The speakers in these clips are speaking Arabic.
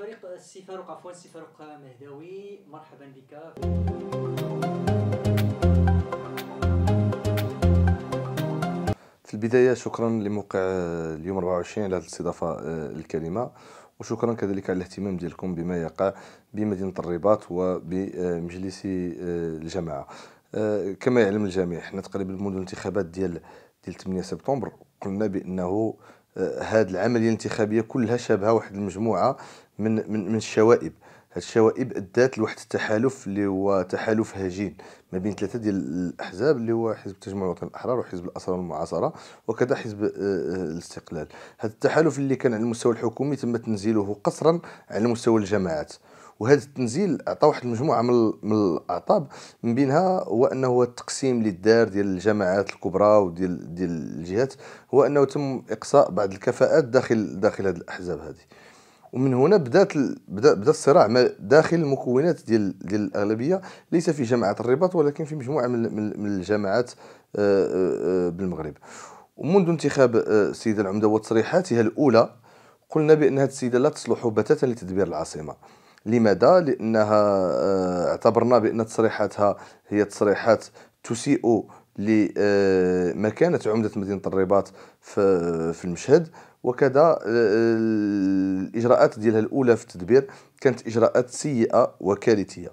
فريق السي فاروق عفوا السي فاروق مهداوي مرحبا بك في البداية شكرا لموقع اليوم 24 على هذه الاستضافة آه، الكريمة وشكرا كذلك على الاهتمام ديالكم بما يقع بمدينة الرباط وبمجلس آه، الجماعة آه، كما يعلم الجميع حنا تقريبا منذ الانتخابات ديال ديال 8 سبتمبر قلنا بانه هذه العمليه الانتخابيه كلها شابهه واحد المجموعه من من, من الشوائب هاد الشوائب ادات لواحد التحالف اللي هو تحالف هجين ما بين ثلاثه ديال الاحزاب اللي هو حزب التجمع الوطني الاحرار وحزب الاسرى والمعاصره وكذا حزب آه، آه، الاستقلال هذا التحالف اللي كان على المستوى الحكومي تم تنزيله قصرا على مستوى الجماعات وهذا التنزيل عطى واحد المجموعه من من الاعطاب من بينها هو انه التقسيم اللي دار ديال الجماعات الكبرى وديال ديال الجهات هو انه تم اقصاء بعض الكفاءات داخل داخل هذه الاحزاب هذه ومن هنا بدات بدا بدا الصراع داخل المكونات ديال ديال الاغلبيه ليس في جماعه الرباط ولكن في مجموعه من, من الجماعات آه، آه، آه، بالمغرب ومنذ انتخاب السيده العمده وتصريحاتها الاولى قلنا بان هذه السيده لا تصلح بتاتا لتدبير العاصمه لماذا؟ لأنها آه، اعتبرنا بأن تصريحاتها هي تصريحات تسيء لمكانة آه، عمدة مدينة الرباط في المشهد وكذا آه، الإجراءات ديالها الأولى في التدبير كانت إجراءات سيئة وكارثية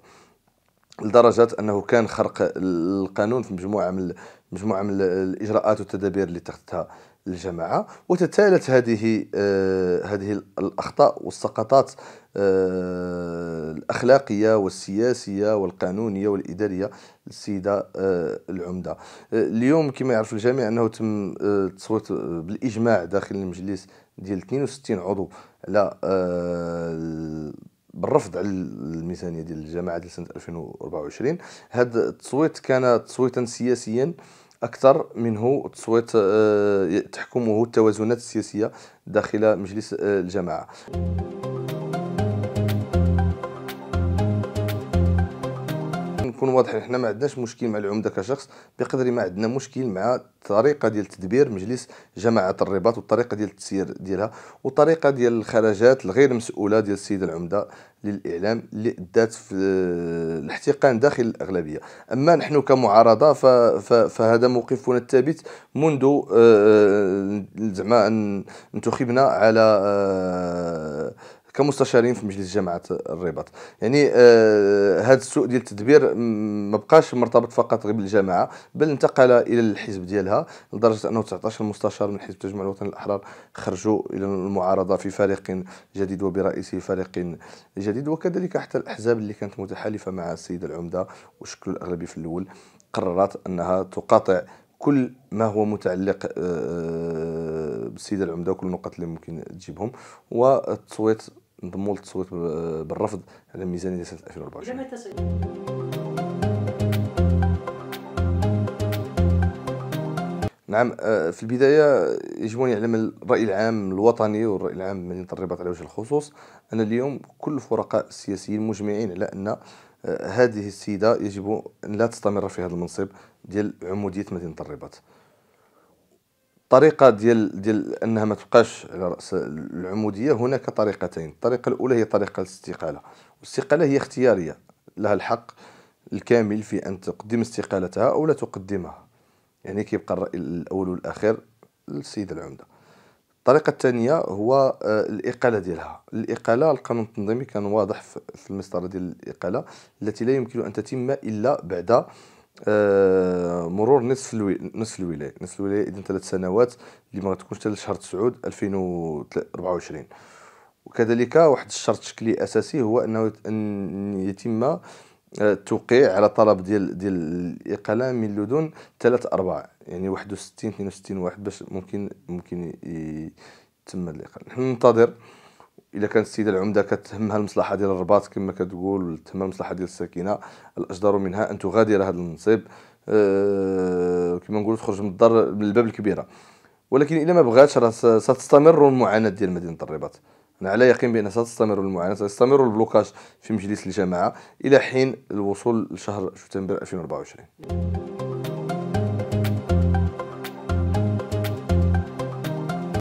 لدرجة أنه كان خرق القانون في مجموعة من مجموعة من الإجراءات والتدابير اللي اتخذتها الجماعة وتتالت هذه آه، هذه الأخطاء والسقطات آه، الأخلاقية والسياسية والقانونية والإدارية للسيدة آه، العمدة اليوم كما يعرف الجميع أنه تم التصويت بالإجماع داخل المجلس ديال 62 عضو على بالرفض على الميزانيه ديال الجماعه ديال سنه 2024 هذا التصويت كان تصويتا سياسيا أكثر منه تصويت آه، تحكمه التوازنات السياسية داخل مجلس آه، الجماعة نكون واضحين حنا ما عندناش مشكل مع العمده كشخص بقدر ما عندنا مشكل مع الطريقه ديال تدبير مجلس جماعه الرباط والطريقه ديال التسيير ديالها والطريقه ديال الخرجات الغير مسؤوله ديال السيد العمده للاعلام اللي ادات في الاحتقان داخل الاغلبيه اما نحن كمعارضه فهذا موقفنا الثابت منذ آه، آه، زعما انتخبنا على آه، كمستشارين في مجلس جامعه الرباط يعني آه هذا السوء ديال التدبير ما بقاش مرتبط فقط غير بالجامعه بل انتقل الى الحزب ديالها لدرجه انه 19 مستشار من حزب التجمع الوطني الاحرار خرجوا الى المعارضه في فريق جديد وبرئيس فريق جديد وكذلك حتى الاحزاب اللي كانت متحالفه مع السيده العمده وشكل الاغلبي في الاول قررت انها تقاطع كل ما هو متعلق آه، بالسيده العمده وكل النقط اللي ممكن تجيبهم والتصويت انضموا للتصويت آه، بالرفض على الميزانيه سنه 2024 نعم آه، في البدايه يجب ان يعلم الراي العام الوطني والراي العام من الرباط على وجه الخصوص ان اليوم كل الفرقاء السياسيين مجمعين على ان آه، هذه السيده يجب ان لا تستمر في هذا المنصب ديال عموديه مدينه الرباط الطريقه ديال ديال انها ما تبقاش على راس العموديه هناك طريقتين الطريقه الاولى هي طريقه الاستقاله والاستقاله هي اختياريه لها الحق الكامل في ان تقدم استقالتها او لا تقدمها يعني كيبقى الراي الاول والاخير للسيد العمده الطريقه الثانيه هو آه، الاقاله ديالها الاقاله القانون التنظيمي كان واضح في المسطره ديال الاقاله التي لا يمكن ان تتم الا بعد آه، مرور نصف الوي... نصف الولايه نصف الولايه اذا ثلاث سنوات اللي ما غتكونش حتى شهر تسعود 2024 وكذلك واحد الشرط شكلي اساسي هو انه ان يتم آه، التوقيع على طلب ديال ديال الاقاله من لدن ثلاث ارباع يعني 61 62 واحد باش ممكن ممكن يتم الاقاله ننتظر اذا كانت السيده العمده كتهمها المصلحه ديال الرباط كما كتقول تهمها المصلحه ديال الساكنه الاجدر منها ان تغادر هذا المنصب أه كما نقولوا تخرج من الدار من الباب الكبيره ولكن الا ما بغاتش راه ستستمر المعاناه ديال مدينه الرباط انا على يقين بان ستستمر المعاناه سيستمر البلوكاج في مجلس الجماعه الى حين الوصول لشهر شتنبر 2024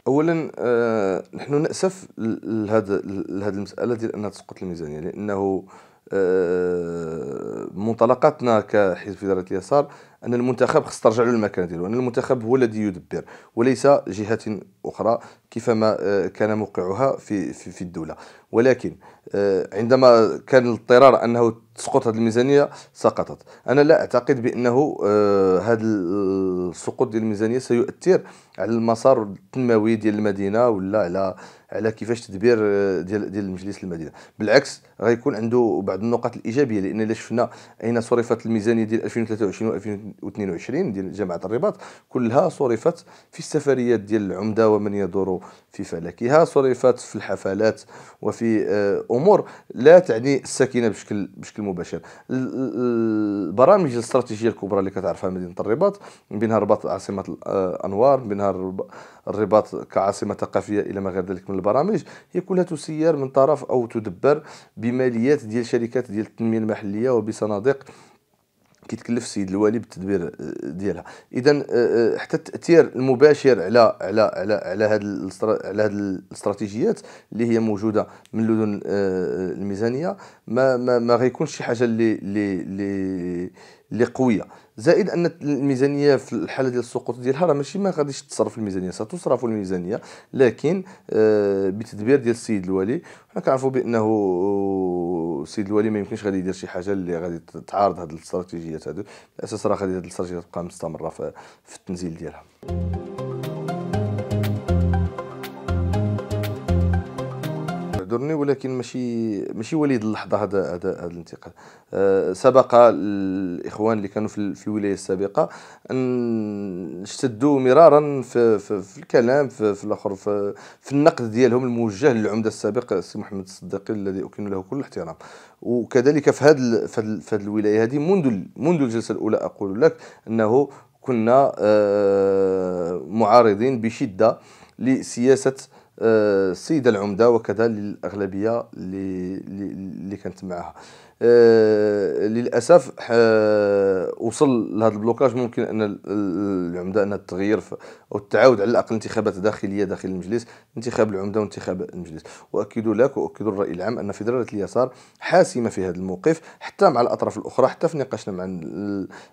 اولا آه نحن ناسف لهذا لهذه المساله ديال انها تسقط الميزانيه لانه آه منطلقاتنا كحزب في اليسار ان المنتخب خص ترجع له المكانه ديالو ان المنتخب هو الذي يدبر وليس جهه اخرى كيفما آه كان موقعها في في, في الدوله ولكن آه آه، عندما كان الاضطرار انه تسقط هذه الميزانيه سقطت انا لا اعتقد بانه آه، هذا السقوط ديال الميزانيه سيؤثر على المسار التنموي ديال المدينه ولا على على كيفاش تدبير آه، ديال ديال مجلس المدينه بالعكس غيكون عنده بعض النقاط الايجابيه لان الا شفنا اين صرفت الميزانيه ديال 2023 و 2022 ديال جامعه الرباط كلها صرفت في السفريات ديال العمده ومن يدور في فلكها صرفت في الحفلات وفي امور لا تعني السكينه بشكل بشكل مباشر البرامج الاستراتيجيه الكبرى اللي كتعرفها مدينه الرباط من بينها رباط عاصمه الانوار من بينها الرباط كعاصمه ثقافيه الى ما غير ذلك من البرامج هي كلها تسير من طرف او تدبر بماليات ديال شركات ديال التنميه المحليه وبصناديق كيتكلف السيد الوالي بالتدبير آه، ديالها اذا آه، آه، حتى التاثير المباشر على على على على هذه على هذه الاستراتيجيات اللي هي موجوده من لدن الميزانيه ما ما, ما غيكونش شي حاجه اللي اللي اللي قويه زائد ان الميزانيه في الحاله ديال السقوط ديالها راه ماشي ما غاديش تصرف الميزانيه ستصرف الميزانيه لكن بتدبير ديال السيد الوالي حنا كنعرفوا بانه والسيد الولي ما يمكنش غادي يدير شي حاجه اللي غادي تعارض هذه الاستراتيجيات هذو اساس راه غادي هذه الاستراتيجيه تبقى مستمره في التنزيل ديالها يعذرني ولكن ماشي ماشي وليد اللحظه هذا هذا هذا الانتقال أه سبق الاخوان اللي كانوا في, في الولايه السابقه ان اشتدوا مرارا في, في, في الكلام في, في الاخر في, في النقد ديالهم الموجه للعمده السابق السي محمد الصديقي الذي اكن له كل الاحترام وكذلك في هذه في هذه الولايه هذه منذ منذ الجلسه الاولى اقول لك انه كنا آه، معارضين بشده لسياسه السيده آه، العمده وكذا للاغلبيه اللي اللي كانت معها آه، للاسف آه، وصل لهذا البلوكاج ممكن ان العمده انها التغيير او التعاود على الاقل انتخابات داخليه داخل المجلس انتخاب العمده وانتخاب المجلس واكد لك واكد الراي العام ان فدراليه اليسار حاسمه في هذا الموقف حتى مع الاطراف الاخرى حتى في نقاشنا مع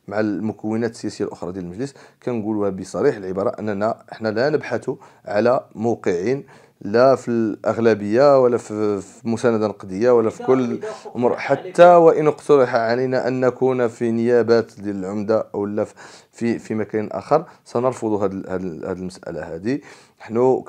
مع المكونات السياسيه الاخرى ديال المجلس كنقولوها بصريح العباره اننا احنا لا نبحث على موقعين لا في الأغلبية ولا في مساندة نقدية ولا في كل أمر حتى وإن اقترح علينا أن نكون في نيابات العمدة أو لا في في مكان آخر سنرفض هذه المسألة هذه نحن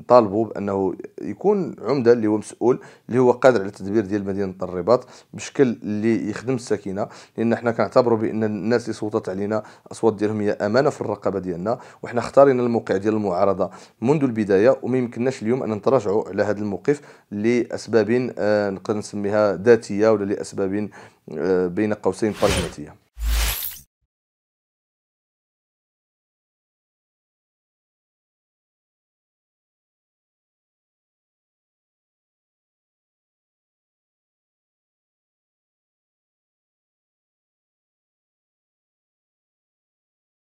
كنطالبوا بانه يكون عمده اللي هو مسؤول اللي هو قادر على التدبير ديال مدينه الرباط بشكل اللي يخدم السكينه لان حنا كنعتبروا بان الناس اللي صوتت علينا اصوات ديالهم هي امانه في الرقابه ديالنا وحنا اختارينا الموقع ديال المعارضه منذ البدايه وما يمكنناش اليوم ان نتراجعوا على هذا الموقف لاسباب آه، نقدر نسميها ذاتيه ولا لاسباب آه، بين قوسين براغماتيه